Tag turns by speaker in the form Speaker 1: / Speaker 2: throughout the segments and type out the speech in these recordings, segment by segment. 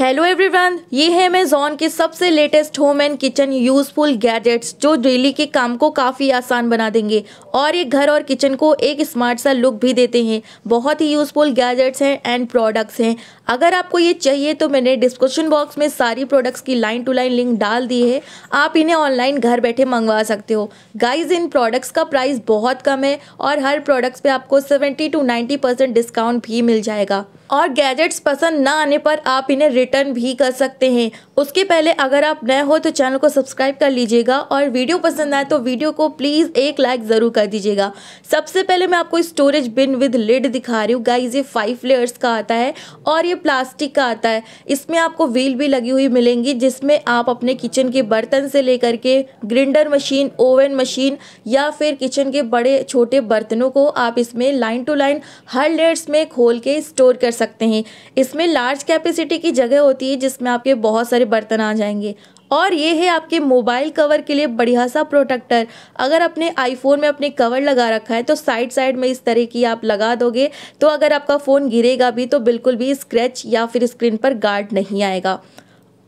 Speaker 1: hello everyone ये है Amazon के सबसे latest home and kitchen useful gadgets जो डेली के काम को काफ़ी आसान बना देंगे और ये घर और किचन को एक स्मार्ट सा लुक भी देते हैं बहुत ही यूजफुल गैजेट्स हैं एंड प्रोडक्ट्स हैं अगर आपको ये चाहिए तो मैंने डिस्क्रिप्शन बॉक्स में सारी प्रोडक्ट्स की लाइन टू लाइन लिंक डाल दी है आप इन्हें ऑनलाइन घर बैठे मंगवा सकते हो गाइज इन प्रोडक्ट्स का प्राइस बहुत कम है और हर प्रोडक्ट्स पे आपको 70 टू 90 परसेंट डिस्काउंट भी मिल जाएगा और गैजेट्स पसंद ना आने पर आप इन्हें रिटर्न भी कर सकते हैं उसके पहले अगर आप नए हो तो चैनल को सब्सक्राइब कर लीजिएगा और वीडियो पसंद आए तो वीडियो को प्लीज़ एक लाइक ज़रूर कर दीजिएगा सबसे पहले मैं आपको स्टोरेज बिन विद लिड दिखा रही हूँ गाइज ये फाइव लेयर्स का आता है और ये प्लास्टिक का आता है इसमें आपको व्हील भी लगी हुई मिलेंगी जिसमें आप अपने किचन के बर्तन से लेकर के ग्रिंडर मशीन ओवन मशीन या फिर किचन के बड़े छोटे बर्तनों को आप इसमें लाइन टू लाइन हर लेट्स में खोल के स्टोर कर सकते हैं इसमें लार्ज कैपेसिटी की जगह होती है जिसमें आपके बहुत सारे बर्तन आ जाएंगे और ये है आपके मोबाइल कवर के लिए बढ़िया सा प्रोटेक्टर अगर अपने आईफोन में अपने कवर लगा रखा है तो साइड साइड में इस तरह की आप लगा दोगे तो अगर आपका फ़ोन गिरेगा भी तो बिल्कुल भी स्क्रैच या फिर स्क्रीन पर गार्ड नहीं आएगा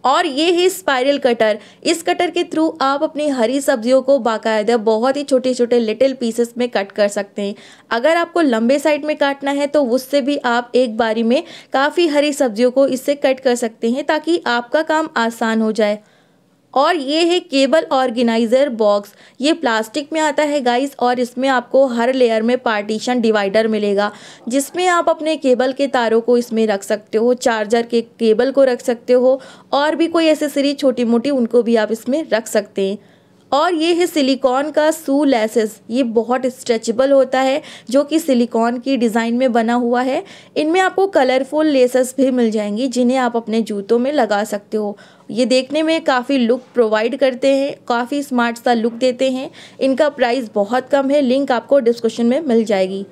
Speaker 1: और ये है स्पाइरल कटर इस कटर के थ्रू आप अपनी हरी सब्जियों को बाकायदा बहुत ही छोटे छोटे लिटिल पीसेस में कट कर सकते हैं अगर आपको लंबे साइड में काटना है तो उससे भी आप एक बारी में काफ़ी हरी सब्जियों को इससे कट कर सकते हैं ताकि आपका काम आसान हो जाए और ये है केबल ऑर्गेनाइज़र बॉक्स ये प्लास्टिक में आता है गाइस और इसमें आपको हर लेयर में पार्टीशन डिवाइडर मिलेगा जिसमें आप अपने केबल के तारों को इसमें रख सकते हो चार्जर के केबल को रख सकते हो और भी कोई एसेसरी छोटी मोटी उनको भी आप इसमें रख सकते हैं और ये है सिलिकॉन का सू लेसेस ये बहुत स्ट्रेचेबल होता है जो कि सिलिकॉन की डिज़ाइन में बना हुआ है इनमें आपको कलरफुल लेसेस भी मिल जाएंगी जिन्हें आप अपने जूतों में लगा सकते हो ये देखने में काफ़ी लुक प्रोवाइड करते हैं काफ़ी स्मार्ट सा लुक देते हैं इनका प्राइस बहुत कम है लिंक आपको डिस्क्रिप्शन में मिल जाएगी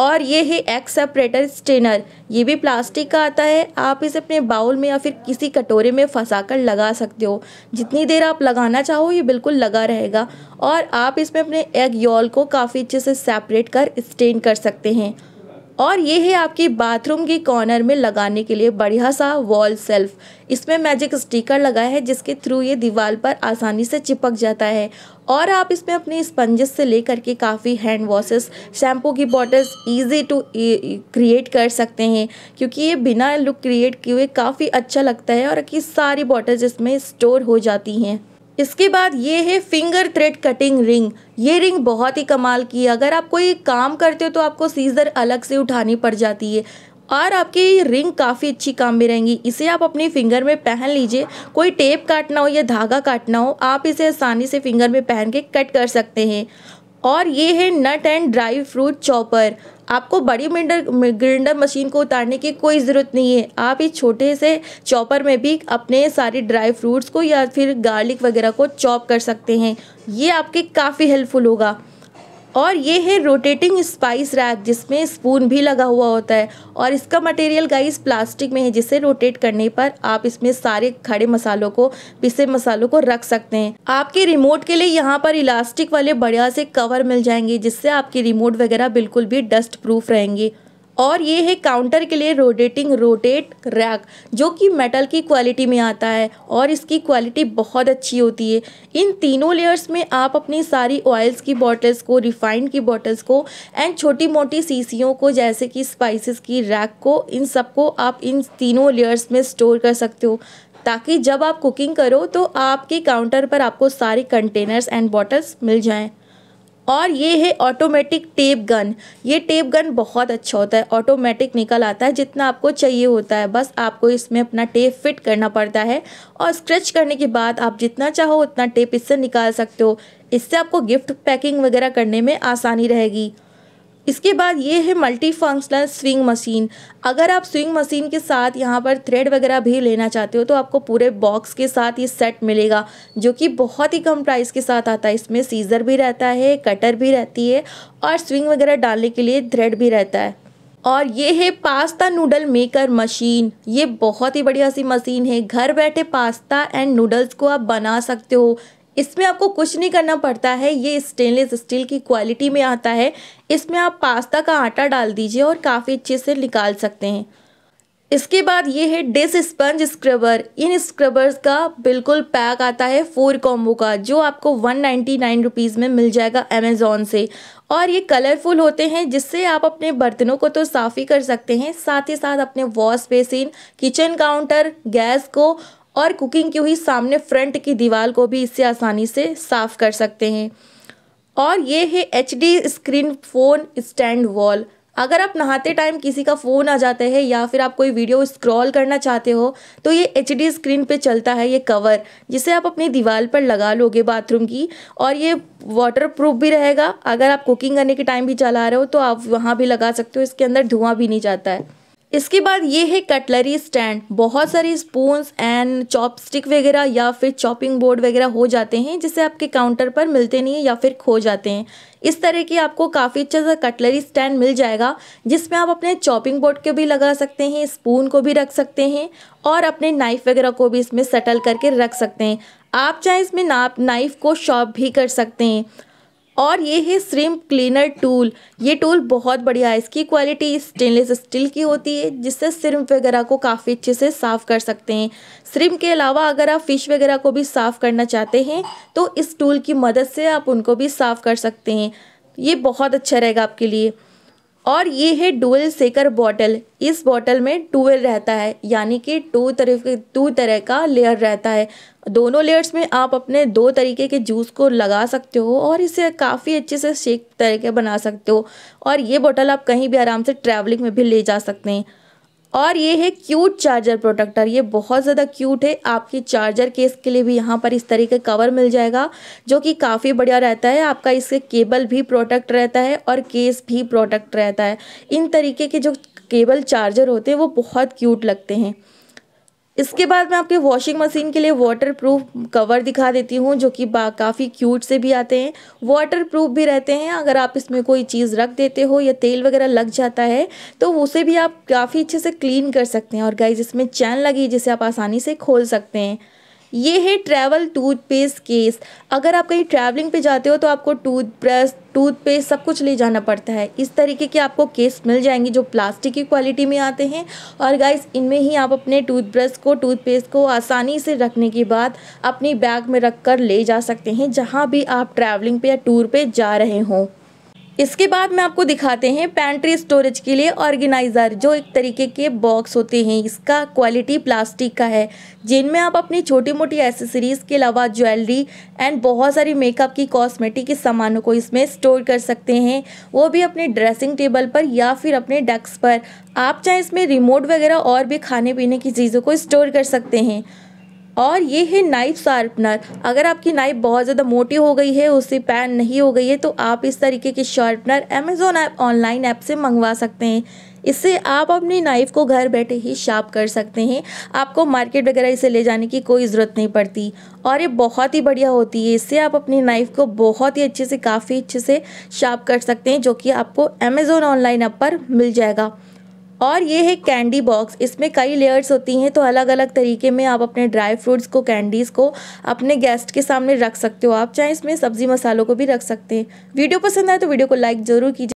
Speaker 1: और ये है एग सेपरेटर स्टेनर ये भी प्लास्टिक का आता है आप इसे अपने बाउल में या फिर किसी कटोरे में फंसा कर लगा सकते हो जितनी देर आप लगाना चाहो ये बिल्कुल लगा रहेगा और आप इसमें अपने एग यॉल को काफ़ी अच्छे से सेपरेट कर स्टेन कर सकते हैं और ये है आपकी बाथरूम की कॉर्नर में लगाने के लिए बढ़िया सा वॉल सेल्फ इसमें मैजिक स्टिकर लगा है जिसके थ्रू ये दीवार पर आसानी से चिपक जाता है और आप इसमें अपने स्पंजेस से लेकर के काफ़ी हैंड वॉशेस शैम्पू की बॉटल्स इजी टू क्रिएट कर सकते हैं क्योंकि ये बिना लुक क्रिएट किए काफ़ी अच्छा लगता है और कि सारी बॉटल्स इसमें स्टोर हो जाती हैं इसके बाद ये है फिंगर थ्रेड कटिंग रिंग ये रिंग बहुत ही कमाल की है अगर आप कोई काम करते हो तो आपको सीजर अलग से उठानी पड़ जाती है और आपकी रिंग काफ़ी अच्छी काम में रहेंगी इसे आप अपनी फिंगर में पहन लीजिए कोई टेप काटना हो या धागा काटना हो आप इसे आसानी से फिंगर में पहन के कट कर सकते हैं और ये है nut and dry fruit chopper आपको बड़ी मिंडर ग्रिंडर मशीन को उतारने की कोई ज़रूरत नहीं है आप इस छोटे से चॉपर में भी अपने सारे ड्राई फ्रूट्स को या फिर गार्लिक वगैरह को चॉप कर सकते हैं ये आपके काफ़ी हेल्पफुल होगा और ये है रोटेटिंग स्पाइस रैक जिसमें स्पून भी लगा हुआ होता है और इसका मटेरियल गाइस प्लास्टिक में है जिसे रोटेट करने पर आप इसमें सारे खड़े मसालों को पिसे मसालों को रख सकते हैं आपके रिमोट के लिए यहाँ पर इलास्टिक वाले बढ़िया से कवर मिल जाएंगे जिससे आपकी रिमोट वगैरह बिल्कुल भी डस्ट प्रूफ रहेंगी और ये है काउंटर के लिए रोटेटिंग रोटेट रैक जो कि मेटल की क्वालिटी में आता है और इसकी क्वालिटी बहुत अच्छी होती है इन तीनों लेयर्स में आप अपनी सारी ऑयल्स की बॉटल्स को रिफाइंड की बॉटल्स को एंड छोटी मोटी सीसीयों को जैसे कि स्पाइसेस की रैक को इन सबको आप इन तीनों लेयर्स में स्टोर कर सकते हो ताकि जब आप कुकिंग करो तो आपके काउंटर पर आपको सारे कंटेनर्स एंड बॉटल्स मिल जाएँ और ये है ऑटोमेटिक टेप गन ये टेप गन बहुत अच्छा होता है ऑटोमेटिक निकल आता है जितना आपको चाहिए होता है बस आपको इसमें अपना टेप फिट करना पड़ता है और स्क्रैच करने के बाद आप जितना चाहो उतना टेप इससे निकाल सकते हो इससे आपको गिफ्ट पैकिंग वगैरह करने में आसानी रहेगी इसके बाद ये है मल्टी फंक्शनल स्विंग मशीन अगर आप स्विंग मशीन के साथ यहाँ पर थ्रेड वगैरह भी लेना चाहते हो तो आपको पूरे बॉक्स के साथ ये सेट मिलेगा जो कि बहुत ही कम प्राइस के साथ आता है इसमें सीज़र भी रहता है कटर भी रहती है और स्विंग वगैरह डालने के लिए थ्रेड भी रहता है और ये है पास्ता नूडल मेकर मशीन ये बहुत ही बढ़िया सी मशीन है घर बैठे पास्ता एंड नूडल्स को आप बना सकते हो इसमें आपको कुछ नहीं करना पड़ता है ये स्टेनलेस स्टील की क्वालिटी में आता है इसमें आप पास्ता का आटा डाल दीजिए और काफ़ी अच्छे से निकाल सकते हैं इसके बाद ये है डिस स्पंज स्क्रबर इन स्क्रबर्स का बिल्कुल पैक आता है फोर कॉम्बो का जो आपको वन नाइन्टी नाइन रुपीज़ में मिल जाएगा अमेज़ोन से और ये कलरफुल होते हैं जिससे आप अपने बर्तनों को तो साफ़ ही कर सकते हैं साथ ही साथ अपने wash basin kitchen counter gas को और कुकिंग की हुई सामने फ्रंट की दीवार को भी इससे आसानी से साफ़ कर सकते हैं और ये है एच स्क्रीन फ़ोन स्टैंड वॉल अगर आप नहाते टाइम किसी का फ़ोन आ जाता है या फिर आप कोई वीडियो स्क्रॉल करना चाहते हो तो ये एच स्क्रीन पे चलता है ये कवर जिसे आप अपनी दीवार पर लगा लोगे बाथरूम की और ये वाटर प्रूफ भी रहेगा अगर आप कुकिंग करने के टाइम भी चला रहे हो तो आप वहाँ भी लगा सकते हो इसके अंदर धुआं भी नहीं जाता है इसके बाद ये है कटलरी स्टैंड बहुत सारे स्पून्स एंड चॉपस्टिक वगैरह या फिर चॉपिंग बोर्ड वगैरह हो जाते हैं जिसे आपके काउंटर पर मिलते नहीं है या फिर खो जाते हैं इस तरह की आपको काफ़ी अच्छा सा कटलरी स्टैंड मिल जाएगा जिसमें आप अपने चॉपिंग बोर्ड को भी लगा सकते हैं स्पून को भी रख सकते हैं और अपने नाइफ़ वगैरह को भी इसमें सेटल करके रख सकते हैं आप चाहे इसमें नाप नाइफ़ को शॉप भी कर सकते हैं और ये है श्रिम क्लीनर टूल ये टूल बहुत बढ़िया है इसकी क्वालिटी स्टेनलेस स्टील की होती है जिससे श्रिम वगैरह को काफ़ी अच्छे से साफ़ कर सकते हैं श्रिम के अलावा अगर आप फ़िश वगैरह को भी साफ़ करना चाहते हैं तो इस टूल की मदद से आप उनको भी साफ़ कर सकते हैं ये बहुत अच्छा रहेगा आपके लिए और ये है डुअल सेकर बॉटल इस बॉटल में डुअल रहता है यानी कि टू तरह टू तरह का लेयर रहता है दोनों लेयर्स में आप अपने दो तरीके के जूस को लगा सकते हो और इसे काफ़ी अच्छे से शेक तरीके बना सकते हो और ये बॉटल आप कहीं भी आराम से ट्रैवलिंग में भी ले जा सकते हैं और ये है क्यूट चार्जर प्रोटेक्टर ये बहुत ज़्यादा क्यूट है आपकी चार्जर केस के लिए भी यहाँ पर इस तरीके कवर मिल जाएगा जो कि काफ़ी बढ़िया रहता है आपका इससे केबल भी प्रोटेक्ट रहता है और केस भी प्रोटेक्ट रहता है इन तरीके के जो केबल चार्जर होते हैं वो बहुत क्यूट लगते हैं इसके बाद मैं आपके वॉशिंग मशीन के लिए वाटरप्रूफ कवर दिखा देती हूँ जो कि काफ़ी क्यूट से भी आते हैं वाटरप्रूफ भी रहते हैं अगर आप इसमें कोई चीज़ रख देते हो या तेल वगैरह लग जाता है तो उसे भी आप काफ़ी अच्छे से क्लीन कर सकते हैं और गाइज इसमें चैन लगी जिसे आप आसानी से खोल सकते हैं ये है ट्रैवल टूथपेस्ट केस अगर आप कहीं ट्रैवलिंग पे जाते हो तो आपको टूथब्रश टूथपेस्ट सब कुछ ले जाना पड़ता है इस तरीके के आपको केस मिल जाएंगे जो प्लास्टिक की क्वालिटी में आते हैं और गाइस इनमें ही आप अपने टूथब्रश को टूथपेस्ट को आसानी से रखने के बाद अपनी बैग में रख कर ले जा सकते हैं जहाँ भी आप ट्रैवलिंग पे या टूर पे जा रहे हों इसके बाद में आपको दिखाते हैं पैंट्री स्टोरेज के लिए ऑर्गेनाइज़र जो एक तरीके के बॉक्स होते हैं इसका क्वालिटी प्लास्टिक का है जिनमें आप अपनी छोटी मोटी एसेसरीज़ के अलावा ज्वेलरी एंड बहुत सारी मेकअप की कॉस्मेटिक के सामानों को इसमें स्टोर कर सकते हैं वो भी अपने ड्रेसिंग टेबल पर या फिर अपने डेस्क पर आप चाहे इसमें रिमोट वगैरह और भी खाने पीने की चीज़ों को स्टोर कर सकते हैं और ये है नाइफ शार्पनर अगर आपकी नाइफ बहुत ज़्यादा मोटी हो गई है उससे पैन नहीं हो गई है तो आप इस तरीके की sharpener Amazon app online app से मंगवा सकते हैं इससे आप अपनी नाइफ़ को घर बैठे ही शार्प कर सकते हैं आपको मार्केट वगैरह इसे ले जाने की कोई ज़रूरत नहीं पड़ती और ये बहुत ही बढ़िया होती है इससे आप अपनी नाइफ़ को बहुत ही अच्छे से काफ़ी अच्छे से शार्प कर सकते हैं जो कि आपको अमेज़ोन ऑनलाइन ऐप पर मिल जाएगा और ये है कैंडी बॉक्स इसमें कई लेयर्स होती हैं तो अलग अलग तरीके में आप अपने ड्राई फ्रूट्स को कैंडीज़ को अपने गेस्ट के सामने रख सकते हो आप चाहे इसमें सब्जी मसालों को भी रख सकते हैं वीडियो पसंद आए तो वीडियो को लाइक ज़रूर कीजिए